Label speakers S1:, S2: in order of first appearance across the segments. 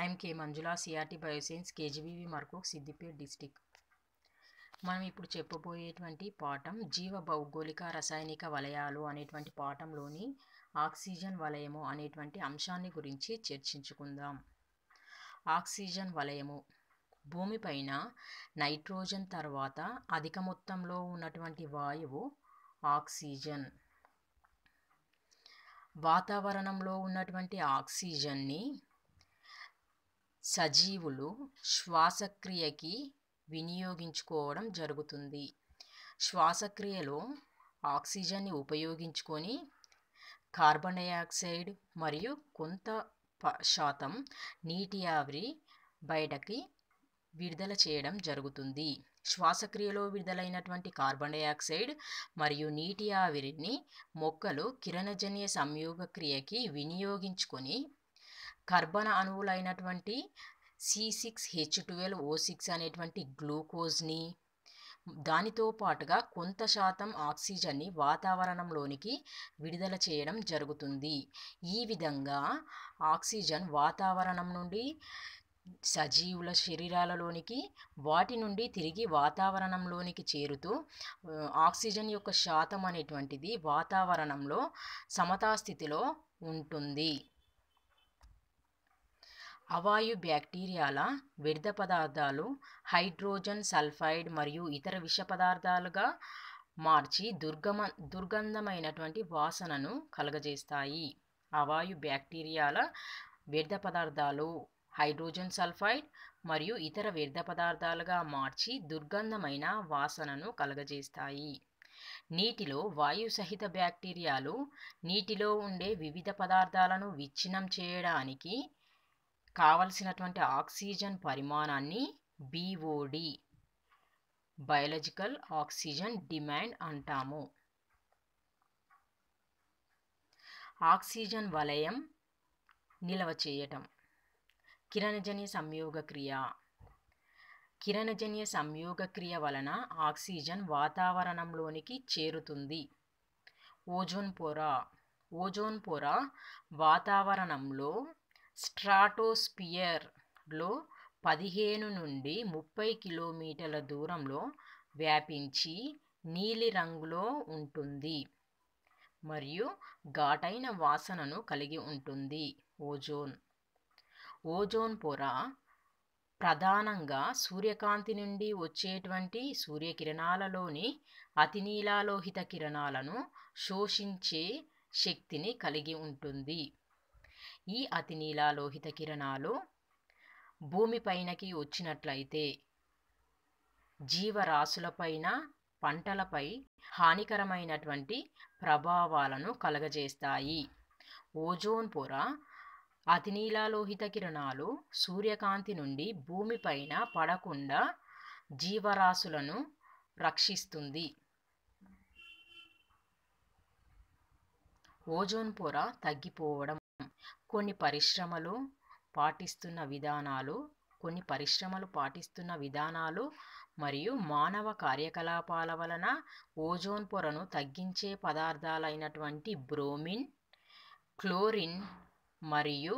S1: I'm K Manjula CRT bioscience KGBV మరకు Siddipet district మనం ఇప్పుడు చెప్పబోయేటువంటి పాఠం జీవ భౌగోళిక రసాయనిక వలయాలు అనేటువంటి పాఠంలోని ఆక్సిజన్ వలయము అనేటువంటి అంశాన్ని గురించి చర్చించుకుందాం ఆక్సిజన్ వలయము భూమిపైన నైట్రోజన్ తర్వాత అధిక మొత్తంలో ఉన్నటువంటి వాయువు ఆక్సిజన్ వాతావరణంలో ఉన్నటువంటి ఆక్సిజన్ని సజీవులు శ్వాసక్రియకి వినియోగించుకోవడం జరుగుతుంది శ్వాసక్రియలో ఆక్సిజన్ని ఉపయోగించుకొని కార్బన్ డైఆక్సైడ్ మరియు కొంత శాతం నీటి ఆవిరి బయటకి విడుదల చేయడం జరుగుతుంది శ్వాసక్రియలో విడుదలైనటువంటి కార్బన్ డైఆక్సైడ్ మరియు నీటి ఆవిరిని మొక్కలు కిరణజన్య సంయోగక్రియకి వినియోగించుకొని కర్బన అణువులైనటువంటి C six H twelve O six అనేటువంటి గ్లూకోజ్ని దానితో పాటుగా కొంత శాతం ఆక్సిజన్ని వాతావరణంలోనికి విడుదల చేయడం జరుగుతుంది ఈ విధంగా ఆక్సిజన్ వాతావరణం నుండి సజీవుల శరీరాలలోనికి వాటి నుండి తిరిగి వాతావరణంలోనికి చేరుతూ ఆక్సిజన్ యొక్క శాతం అనేటువంటిది వాతావరణంలో సమతా స్థితిలో ఉంటుంది అవాయు బ్యాక్టీరియాల వ్యర్థ పదార్థాలు హైడ్రోజన్ సల్ఫైడ్ మరియు ఇతర విష పదార్థాలుగా మార్చి దుర్గమ దుర్గంధమైనటువంటి వాసనను కలగజేస్తాయి అవాయు బ్యాక్టీరియాల వ్యర్థ పదార్థాలు హైడ్రోజన్ సల్ఫైడ్ మరియు ఇతర వ్యర్థ పదార్థాలుగా మార్చి దుర్గంధమైన వాసనను కలగజేస్తాయి నీటిలో వాయు సహిత బ్యాక్టీరియాలు నీటిలో ఉండే వివిధ పదార్థాలను విచ్ఛిన్నం చేయడానికి కావలసినటువంటి ఆక్సిజన్ పరిమాణాన్ని బీఓడి బయలజికల్ ఆక్సిజన్ డిమాండ్ అంటాము ఆక్సిజన్ వలయం నిల్వ చేయటం కిరణజన్య సంయోగ క్రియ కిరణజన్య సంయోగ క్రియ వలన ఆక్సిజన్ వాతావరణంలోనికి చేరుతుంది ఓజోన్ పొర ఓజోన్ పొర వాతావరణంలో స్ట్రాటోస్పియర్లో పదిహేను నుండి ముప్పై కిలోమీటర్ల దూరంలో వ్యాపించి నీలిరంగులో ఉంటుంది మరియు ఘాటైన వాసనను కలిగి ఉంటుంది ఓజోన్ ఓజోన్ పొర ప్రధానంగా సూర్యకాంతి నుండి వచ్చేటువంటి సూర్యకిరణాలలోని అతి నీలాలోహిత కిరణాలను శోషించే శక్తిని కలిగి ఉంటుంది ఈ అతి నీలాలోహిత కిరణాలు భూమిపైనకి వచ్చినట్లయితే జీవరాశులపైన పంటలపై హానికరమైనటువంటి ప్రభావాలను కలగజేస్తాయి ఓజోన్ పొర అతినీలలోహిత కిరణాలు సూర్యకాంతి నుండి భూమిపైన పడకుండా జీవరాశులను రక్షిస్తుంది ఓజోన్ పొర తగ్గిపోవడం కొన్ని పరిశ్రమలు పాటిస్తున్న విధానాలు కొన్ని పరిశ్రమలు పాటిస్తున్న విధానాలు మరియు మానవ కార్యకలాపాల వలన ఓజోన్ పొరను తగ్గించే పదార్థాలైనటువంటి బ్రోమిన్ క్లోరిన్ మరియు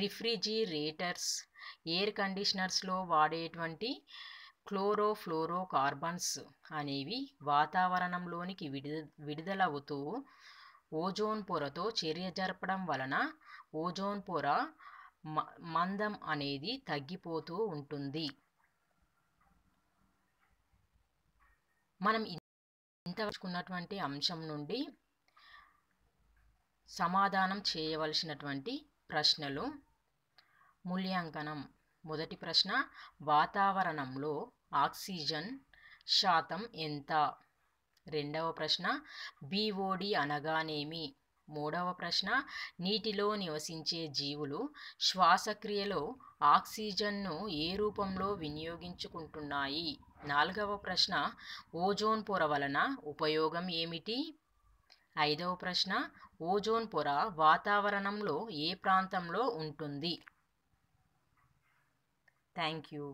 S1: రిఫ్రిజిరేటర్స్ ఎయిర్ కండిషనర్స్లో వాడేటువంటి కార్బన్స్ అనేవి వాతావరణంలోనికి విడుద విడుదలవుతూ ఓజోన్ పొరతో చర్య జరపడం వలన ఓజోన్ పొర మందం అనేది తగ్గిపోతూ ఉంటుంది మనం ఇంతవరకున్నటువంటి అంశం నుండి సమాధానం చేయవలసినటువంటి ప్రశ్నలు మూల్యాంకనం మొదటి ప్రశ్న వాతావరణంలో ఆక్సిజన్ శాతం ఎంత రెండవ ప్రశ్న బీఓడి అనగానేమి మూడవ ప్రశ్న నీటిలో నివసించే జీవులు శ్వాసక్రియలో ఆక్సిజన్ను ఏ రూపంలో వినియోగించుకుంటున్నాయి నాలుగవ ప్రశ్న ఓజోన్ పొర వలన ఉపయోగం ఏమిటి ఐదవ ప్రశ్న ఓజోన్ పొర వాతావరణంలో ఏ ప్రాంతంలో ఉంటుంది థ్యాంక్ యూ